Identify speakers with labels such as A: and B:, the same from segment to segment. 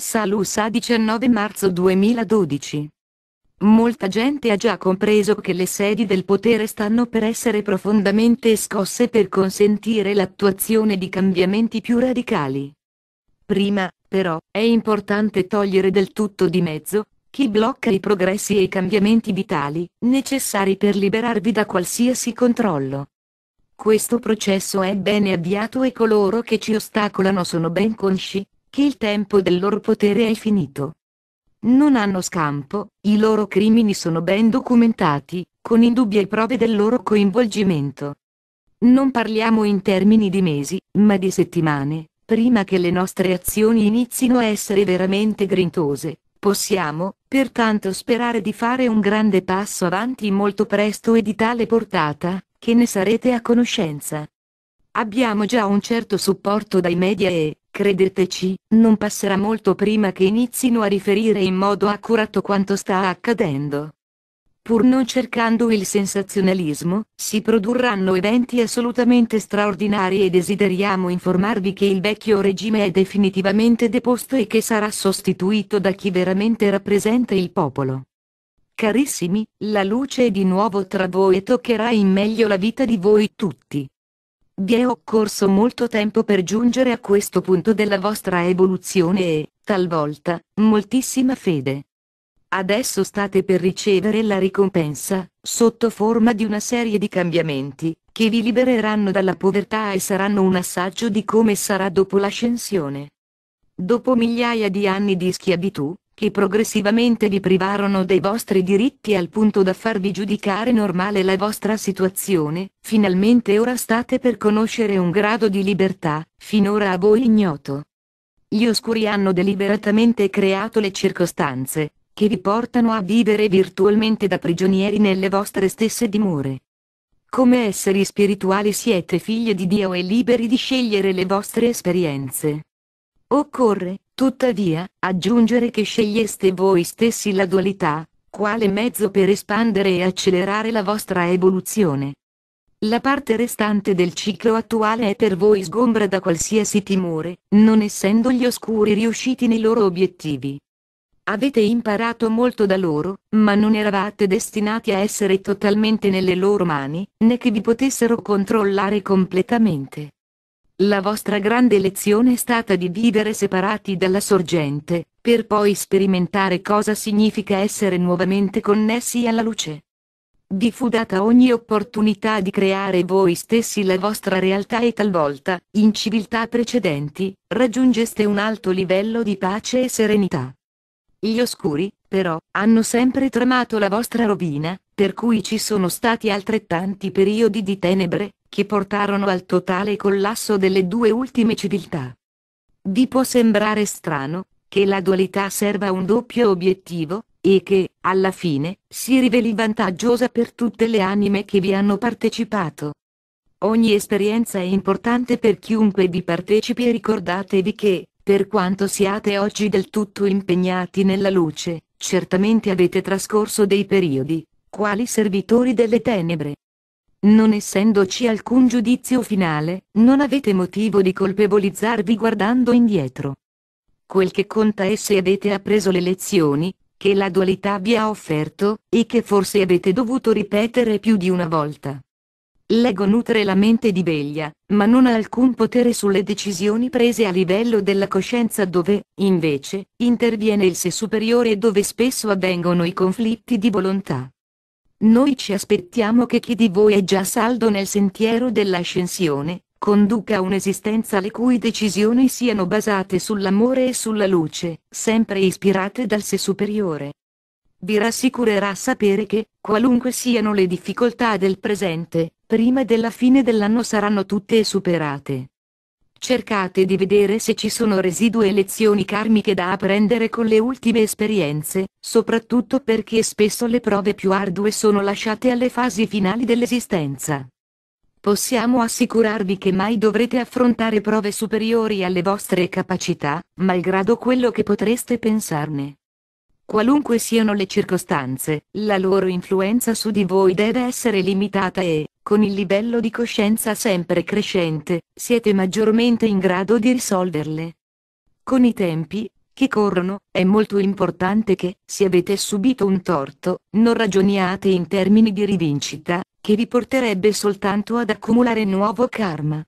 A: Salus a 19 marzo 2012. Molta gente ha già compreso che le sedi del potere stanno per essere profondamente scosse per consentire l'attuazione di cambiamenti più radicali. Prima, però, è importante togliere del tutto di mezzo, chi blocca i progressi e i cambiamenti vitali, necessari per liberarvi da qualsiasi controllo. Questo processo è bene avviato e coloro che ci ostacolano sono ben consci, che il tempo del loro potere è finito. Non hanno scampo, i loro crimini sono ben documentati, con indubbie prove del loro coinvolgimento. Non parliamo in termini di mesi, ma di settimane, prima che le nostre azioni inizino a essere veramente grintose. Possiamo, pertanto sperare di fare un grande passo avanti molto presto e di tale portata, che ne sarete a conoscenza. Abbiamo già un certo supporto dai media e, Credeteci, non passerà molto prima che inizino a riferire in modo accurato quanto sta accadendo. Pur non cercando il sensazionalismo, si produrranno eventi assolutamente straordinari e desideriamo informarvi che il vecchio regime è definitivamente deposto e che sarà sostituito da chi veramente rappresenta il popolo. Carissimi, la luce è di nuovo tra voi e toccherà in meglio la vita di voi tutti. Vi è occorso molto tempo per giungere a questo punto della vostra evoluzione e, talvolta, moltissima fede. Adesso state per ricevere la ricompensa, sotto forma di una serie di cambiamenti, che vi libereranno dalla povertà e saranno un assaggio di come sarà dopo l'ascensione. Dopo migliaia di anni di schiavitù, che progressivamente vi privarono dei vostri diritti al punto da farvi giudicare normale la vostra situazione, finalmente ora state per conoscere un grado di libertà, finora a voi ignoto. Gli oscuri hanno deliberatamente creato le circostanze, che vi portano a vivere virtualmente da prigionieri nelle vostre stesse dimore. Come esseri spirituali siete figli di Dio e liberi di scegliere le vostre esperienze. Occorre, Tuttavia, aggiungere che sceglieste voi stessi la dualità, quale mezzo per espandere e accelerare la vostra evoluzione. La parte restante del ciclo attuale è per voi sgombra da qualsiasi timore, non essendo gli oscuri riusciti nei loro obiettivi. Avete imparato molto da loro, ma non eravate destinati a essere totalmente nelle loro mani, né che vi potessero controllare completamente. La vostra grande lezione è stata di vivere separati dalla sorgente, per poi sperimentare cosa significa essere nuovamente connessi alla luce. Vi fu data ogni opportunità di creare voi stessi la vostra realtà e talvolta, in civiltà precedenti, raggiungeste un alto livello di pace e serenità. Gli oscuri, però, hanno sempre tremato la vostra rovina, per cui ci sono stati altrettanti periodi di tenebre, che portarono al totale collasso delle due ultime civiltà. Vi può sembrare strano, che la dualità serva un doppio obiettivo, e che, alla fine, si riveli vantaggiosa per tutte le anime che vi hanno partecipato. Ogni esperienza è importante per chiunque vi partecipi e ricordatevi che, per quanto siate oggi del tutto impegnati nella luce, certamente avete trascorso dei periodi, quali servitori delle tenebre. Non essendoci alcun giudizio finale, non avete motivo di colpevolizzarvi guardando indietro. Quel che conta è se avete appreso le lezioni, che la dualità vi ha offerto, e che forse avete dovuto ripetere più di una volta. L'ego nutre la mente di veglia, ma non ha alcun potere sulle decisioni prese a livello della coscienza dove, invece, interviene il sé superiore e dove spesso avvengono i conflitti di volontà. Noi ci aspettiamo che chi di voi è già saldo nel sentiero dell'ascensione, conduca un'esistenza le cui decisioni siano basate sull'amore e sulla luce, sempre ispirate dal sé superiore. Vi rassicurerà sapere che, qualunque siano le difficoltà del presente, prima della fine dell'anno saranno tutte superate. Cercate di vedere se ci sono residue lezioni karmiche da apprendere con le ultime esperienze, soprattutto perché spesso le prove più ardue sono lasciate alle fasi finali dell'esistenza. Possiamo assicurarvi che mai dovrete affrontare prove superiori alle vostre capacità, malgrado quello che potreste pensarne. Qualunque siano le circostanze, la loro influenza su di voi deve essere limitata e, con il livello di coscienza sempre crescente, siete maggiormente in grado di risolverle. Con i tempi, che corrono, è molto importante che, se avete subito un torto, non ragioniate in termini di rivincita, che vi porterebbe soltanto ad accumulare nuovo karma.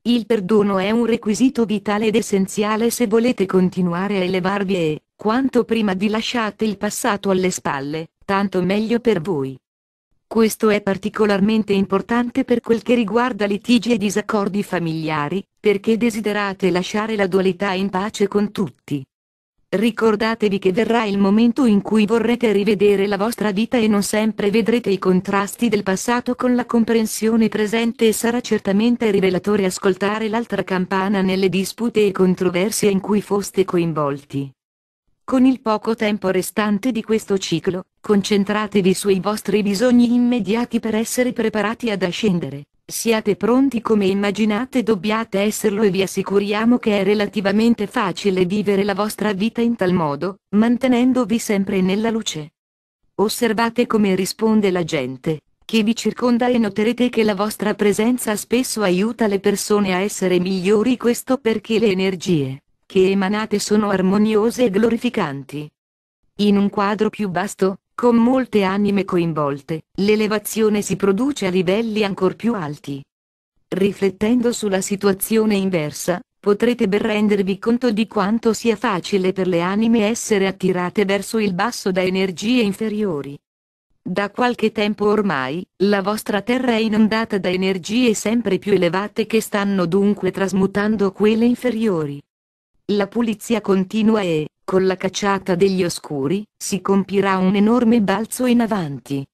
A: Il perdono è un requisito vitale ed essenziale se volete continuare a elevarvi e, quanto prima vi lasciate il passato alle spalle, tanto meglio per voi. Questo è particolarmente importante per quel che riguarda litigi e disaccordi familiari, perché desiderate lasciare la dualità in pace con tutti. Ricordatevi che verrà il momento in cui vorrete rivedere la vostra vita e non sempre vedrete i contrasti del passato con la comprensione presente e sarà certamente rivelatore ascoltare l'altra campana nelle dispute e controversie in cui foste coinvolti. Con il poco tempo restante di questo ciclo, concentratevi sui vostri bisogni immediati per essere preparati ad ascendere. Siate pronti come immaginate dobbiate esserlo e vi assicuriamo che è relativamente facile vivere la vostra vita in tal modo, mantenendovi sempre nella luce. Osservate come risponde la gente, che vi circonda e noterete che la vostra presenza spesso aiuta le persone a essere migliori questo perché le energie che emanate sono armoniose e glorificanti. In un quadro più vasto, con molte anime coinvolte, l'elevazione si produce a livelli ancor più alti. Riflettendo sulla situazione inversa, potrete ben rendervi conto di quanto sia facile per le anime essere attirate verso il basso da energie inferiori. Da qualche tempo ormai, la vostra terra è inondata da energie sempre più elevate che stanno dunque trasmutando quelle inferiori. La pulizia continua e, con la cacciata degli oscuri, si compirà un enorme balzo in avanti.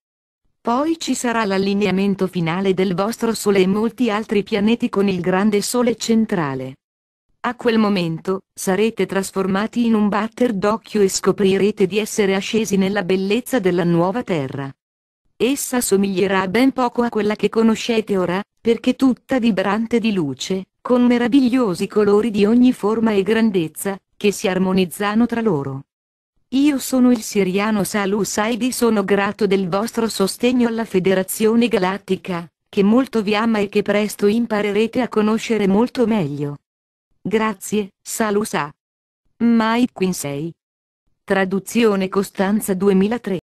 A: Poi ci sarà l'allineamento finale del vostro Sole e molti altri pianeti con il grande Sole centrale. A quel momento, sarete trasformati in un batter d'occhio e scoprirete di essere ascesi nella bellezza della nuova Terra. Essa somiglierà ben poco a quella che conoscete ora, perché tutta vibrante di luce, con meravigliosi colori di ogni forma e grandezza, che si armonizzano tra loro. Io sono il siriano Salus Said e sono grato del vostro sostegno alla Federazione Galattica, che molto vi ama e che presto imparerete a conoscere molto meglio. Grazie, Salus A. Mike Quinsey. Traduzione Costanza 2003